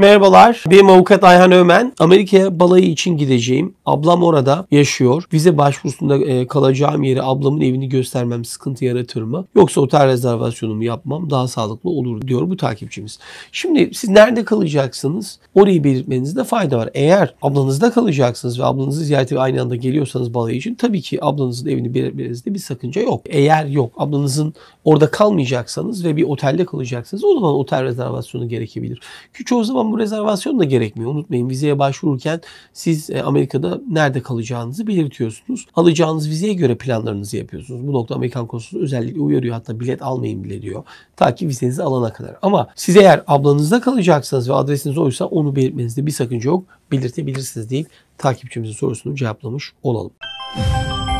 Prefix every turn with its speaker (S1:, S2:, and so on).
S1: Merhabalar, benim avukat Ayhan Ömen. Amerika'ya balayı için gideceğim. Ablam orada yaşıyor. Vize başvurusunda e, kalacağım yeri ablamın evini göstermem sıkıntı yaratır mı? Yoksa otel rezervasyonumu yapmam daha sağlıklı olur diyor bu takipçimiz. Şimdi siz nerede kalacaksınız? Orayı belirtmenizde fayda var. Eğer ablanızda kalacaksınız ve ablanızı ziyarete aynı anda geliyorsanız balayı için tabii ki ablanızın evini belirtmenizde bir sakınca yok. Eğer yok, ablanızın orada kalmayacaksanız ve bir otelde kalacaksınız o zaman otel rezervasyonu gerekebilir. Ki o zaman bu rezervasyon da gerekmiyor. Unutmayın vizeye başvururken siz e, Amerika'da nerede kalacağınızı belirtiyorsunuz. Alacağınız vizeye göre planlarınızı yapıyorsunuz. Bu nokta Amerikan konsolosluğu özellikle uyarıyor. Hatta bilet almayın bile diyor. Ta ki vizenizi alana kadar. Ama siz eğer ablanızda kalacaksanız ve adresiniz oysa onu belirtmenizde bir sakınca yok. Belirtebilirsiniz deyip takipçimizin sorusunu cevaplamış olalım. Müzik